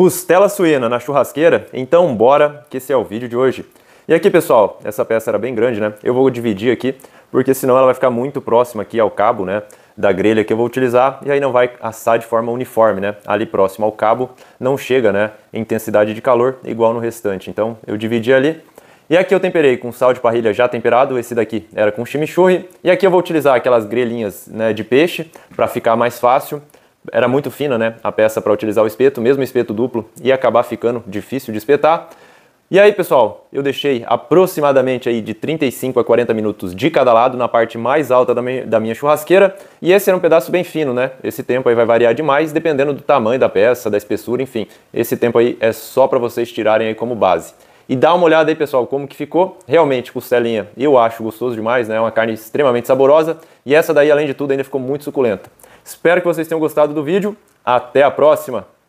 Costela suína na churrasqueira? Então bora, que esse é o vídeo de hoje. E aqui pessoal, essa peça era bem grande, né? Eu vou dividir aqui, porque senão ela vai ficar muito próxima aqui ao cabo, né? Da grelha que eu vou utilizar, e aí não vai assar de forma uniforme, né? Ali próximo ao cabo, não chega, né? Intensidade de calor igual no restante. Então eu dividi ali, e aqui eu temperei com sal de parrilha já temperado, esse daqui era com chimichurri. E aqui eu vou utilizar aquelas grelhinhas né, de peixe para ficar mais fácil era muito fina né, a peça para utilizar o espeto, mesmo espeto duplo, ia acabar ficando difícil de espetar. E aí, pessoal, eu deixei aproximadamente aí de 35 a 40 minutos de cada lado na parte mais alta da, da minha churrasqueira. E esse era um pedaço bem fino, né? Esse tempo aí vai variar demais dependendo do tamanho da peça, da espessura, enfim. Esse tempo aí é só para vocês tirarem aí como base. E dá uma olhada aí, pessoal, como que ficou. Realmente, costelinha, eu acho gostoso demais, né? É uma carne extremamente saborosa. E essa daí, além de tudo, ainda ficou muito suculenta. Espero que vocês tenham gostado do vídeo. Até a próxima!